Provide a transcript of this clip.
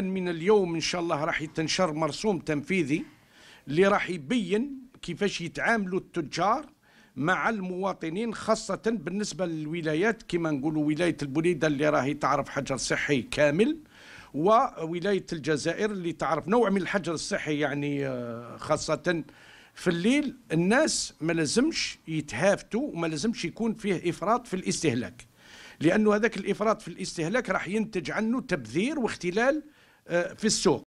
من اليوم ان شاء الله راح يتنشر مرسوم تنفيذي اللي راح يبين كيفاش يتعاملوا التجار مع المواطنين خاصة بالنسبة للولايات كما نقولوا ولاية البوليدة اللي راهي تعرف حجر صحي كامل وولاية الجزائر اللي تعرف نوع من الحجر الصحي يعني آه، خاصة في الليل الناس ما لازمش يتهافتوا وما لازمش يكون فيه إفراط في الاستهلاك لأنه هذاك الإفراط في الاستهلاك راح ينتج عنه تبذير واختلال uh,